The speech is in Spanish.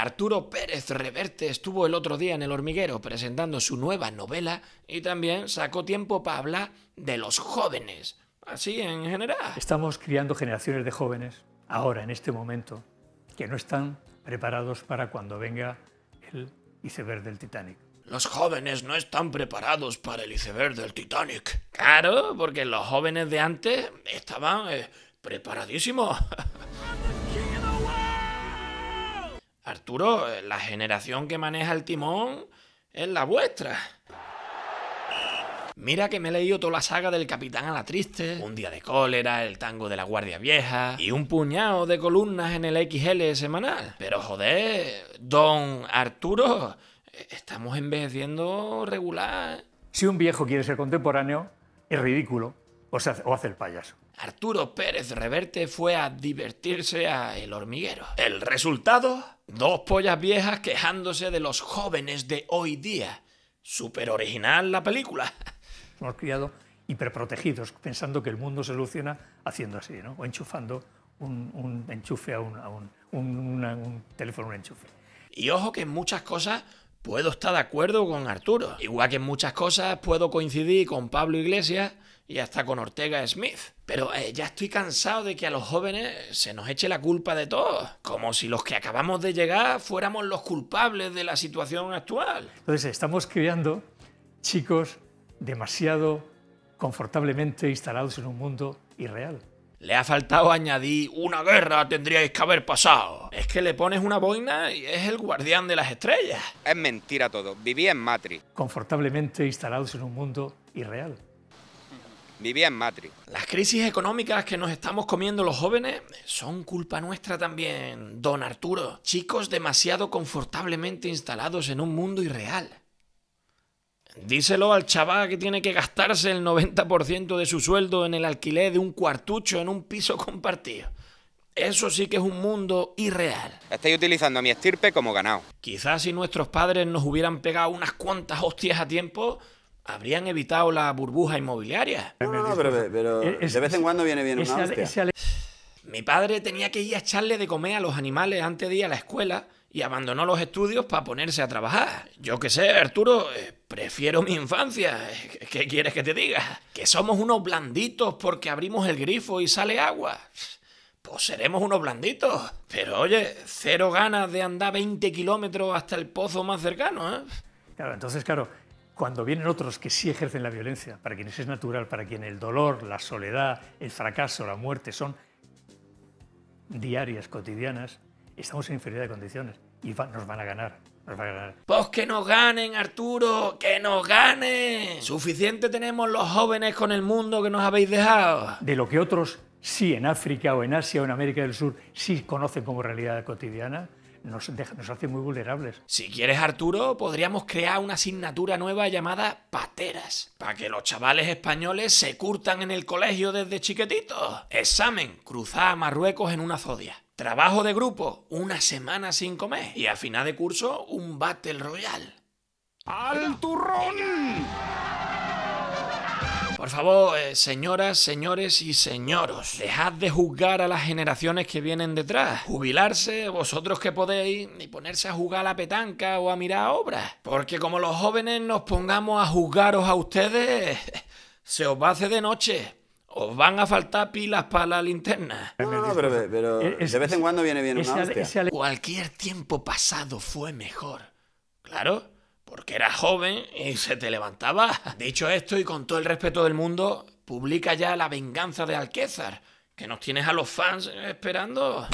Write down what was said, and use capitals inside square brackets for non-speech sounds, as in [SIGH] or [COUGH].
Arturo Pérez Reverte estuvo el otro día en El Hormiguero presentando su nueva novela y también sacó tiempo para hablar de los jóvenes, así en general. Estamos criando generaciones de jóvenes ahora, en este momento, que no están preparados para cuando venga el iceberg del Titanic. Los jóvenes no están preparados para el iceberg del Titanic. Claro, porque los jóvenes de antes estaban eh, preparadísimos. [LAUGHS] Arturo, eh, la generación que maneja el timón es la vuestra. Mira que me he leído toda la saga del Capitán a la Triste, Un día de cólera, El tango de la Guardia Vieja y un puñado de columnas en el XL semanal. Pero joder, don Arturo, eh, estamos envejeciendo regular. Si un viejo quiere ser contemporáneo, es ridículo o, se o hace el payaso. Arturo Pérez Reverte fue a divertirse a El Hormiguero. ¿El resultado? Dos pollas viejas quejándose de los jóvenes de hoy día. Súper original la película. [LAUGHS] Hemos criado hiperprotegidos, pensando que el mundo se soluciona haciendo así, ¿no? O enchufando un, enchufe a, un, teléfono, un enchufe. Y ojo que en muchas cosas puedo estar de acuerdo con Arturo. Igual que en muchas cosas puedo coincidir con Pablo Iglesias y hasta con Ortega Smith. Pero eh, ya estoy cansado de que a los jóvenes se nos eche la culpa de todo, como si los que acabamos de llegar fuéramos los culpables de la situación actual. Entonces, estamos criando chicos demasiado confortablemente instalados en un mundo irreal. Le ha faltado añadir, una guerra tendríais que haber pasado. Es que le pones una boina y es el guardián de las estrellas. Es mentira todo, viví en Matrix. Confortablemente instalados en un mundo irreal vivía en Matrix. Las crisis económicas que nos estamos comiendo los jóvenes son culpa nuestra también, don Arturo. Chicos demasiado confortablemente instalados en un mundo irreal. Díselo al chaval que tiene que gastarse el 90% de su sueldo en el alquiler de un cuartucho en un piso compartido. Eso sí que es un mundo irreal. Estáis utilizando a mi estirpe como ganado. Quizás si nuestros padres nos hubieran pegado unas cuantas hostias a tiempo, habrían evitado la burbuja inmobiliaria. No, pero, de vez en cuando viene bien una Mi padre tenía que ir a echarle de comer a los animales antes de ir a la escuela y abandonó los estudios para ponerse a trabajar. Yo qué sé, Arturo, eh, prefiero mi infancia. Eh, ¿Qué quieres que te diga? Que somos unos blanditos porque abrimos el grifo y sale agua. Pues seremos unos blanditos. Pero oye, cero ganas de andar 20 kilómetros hasta el pozo más cercano, ¿eh? Claro, entonces, claro, cuando vienen otros que sí ejercen la violencia, para quienes es natural, para quienes el dolor, la soledad, el fracaso, la muerte son diarias, cotidianas, estamos en inferioridad de condiciones y nos van a ganar. Nos a ganar. Pues que nos ganen, Arturo, que nos ganen. Suficiente tenemos los jóvenes con el mundo que nos habéis dejado. De lo que otros sí en África o en Asia o en América del Sur sí conocen como realidad cotidiana, nos, hace muy vulnerables. Si quieres, Arturo, podríamos crear una asignatura nueva llamada Pateras, para que los chavales españoles se curtan en el colegio desde chiquetitos. Examen, cruzar a Marruecos en una zodia. Trabajo de grupo, una semana sin comer. Y a final de curso, un Battle Royale. ¡Al turrón! Por favor, eh, señoras, señores y señoros, dejad de juzgar a las generaciones que vienen detrás. Jubilarse, vosotros que podéis, y ponerse a jugar a la petanca o a mirar obras. Porque como los jóvenes nos pongamos a juzgaros a ustedes, [LAUGHS] se os va a hacer de noche. Os van a faltar pilas para la linterna. No, pero, de vez en cuando viene bien una hostia. Cualquier tiempo pasado fue mejor. Claro porque era joven y se te levantaba. [LAUGHS] Dicho esto y con todo el respeto del mundo, publica ya La venganza de Alcázar, que nos tienes a los fans esperando.